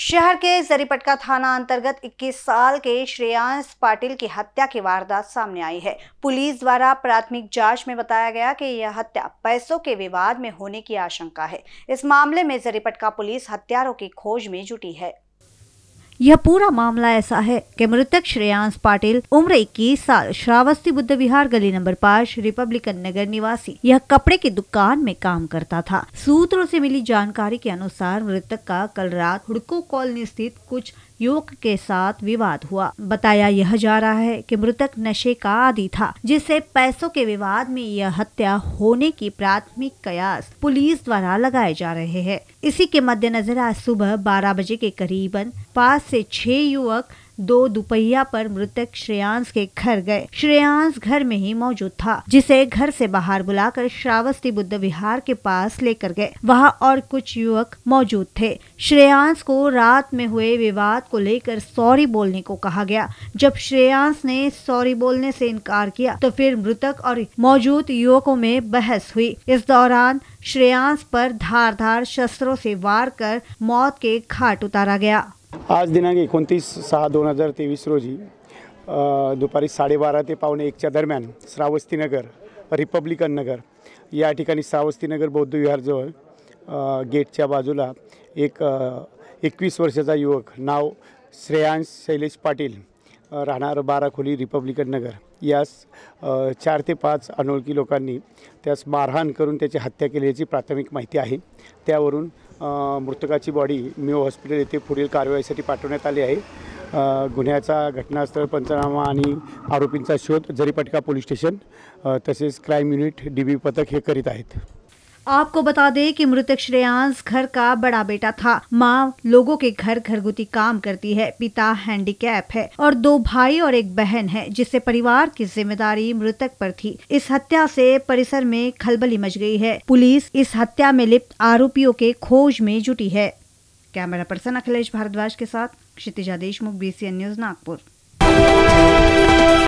शहर के जरीपटका थाना अंतर्गत 21 साल के श्रेयांस पाटिल की हत्या की वारदात सामने आई है पुलिस द्वारा प्राथमिक जांच में बताया गया कि यह हत्या पैसों के विवाद में होने की आशंका है इस मामले में जरीपटका पुलिस हत्यारों की खोज में जुटी है यह पूरा मामला ऐसा है कि मृतक श्रेयांश पाटिल उम्र 21 साल श्रावस्ती बुद्ध विहार गली नंबर पाँच रिपब्लिकन नगर निवासी यह कपड़े की दुकान में काम करता था सूत्रों से मिली जानकारी के अनुसार मृतक का कल रात हुडको कॉलोनी स्थित कुछ युवक के साथ विवाद हुआ बताया यह जा रहा है कि मृतक नशे का आदि था जिसे पैसों के विवाद में यह हत्या होने की प्राथमिक कयास पुलिस द्वारा लगाए जा रहे हैं इसी के मद्देनजर आज सुबह बारह बजे के करीबन पाँच से छह युवक दो दुपहिया पर मृतक श्रेयांश के घर गए श्रेयांश घर में ही मौजूद था जिसे घर से बाहर बुलाकर श्रावस्ती बुद्ध विहार के पास लेकर गए वहाँ और कुछ युवक मौजूद थे श्रेयांश को रात में हुए विवाद को लेकर सॉरी बोलने को कहा गया जब श्रेयांश ने सॉरी बोलने से इनकार किया तो फिर मृतक और मौजूद युवकों में बहस हुई इस दौरान श्रेयांश पर धार धार शस्त्रों से वार कर मौत के घाट उतारा गया आज दिनांक एकोणतीस सहा दोन हजार तेवीस रोजी दुपारी साडेबारा ते पावणे एकच्या दरम्यान श्रावस्तीनगर रिपब्लिकन नगर या ठिकाणी श्रावस्तीनगर बौद्धविहारजवळ गेटच्या बाजूला एक एकवीस वर्षाचा युवक नाव श्रेयांश शैलेश पाटील राहणार बाराखोली खोली रिपब्लिकन नगर यास चार ते पाच अनोळखी लोकांनी त्यास मारहाण करून त्याची हत्या केल्याची प्राथमिक माहिती आहे त्यावरून मृतकाची बॉडी मिओ हॉस्पिटल येथे पुढील कारवाईसाठी पाठवण्यात आली आहे गुन्ह्याचा घटनास्थळ पंचनामा आणि आरोपींचा शोध जरीपटका पोलीस स्टेशन तसेच क्राईम युनिट डी बी पथक हे करीत आहेत आपको बता दें कि मृतक श्रेयांश घर का बड़ा बेटा था माँ लोगों के घर घरगुती काम करती है पिता हैंडीकैप है और दो भाई और एक बहन है जिससे परिवार की जिम्मेदारी मृतक पर थी इस हत्या से परिसर में खलबली मच गई है पुलिस इस हत्या में लिप्त आरोपियों के खोज में जुटी है कैमरा पर्सन अखिलेश भारद्वाज के साथ क्षितिजा देशमुख बीसीएन न्यूज नागपुर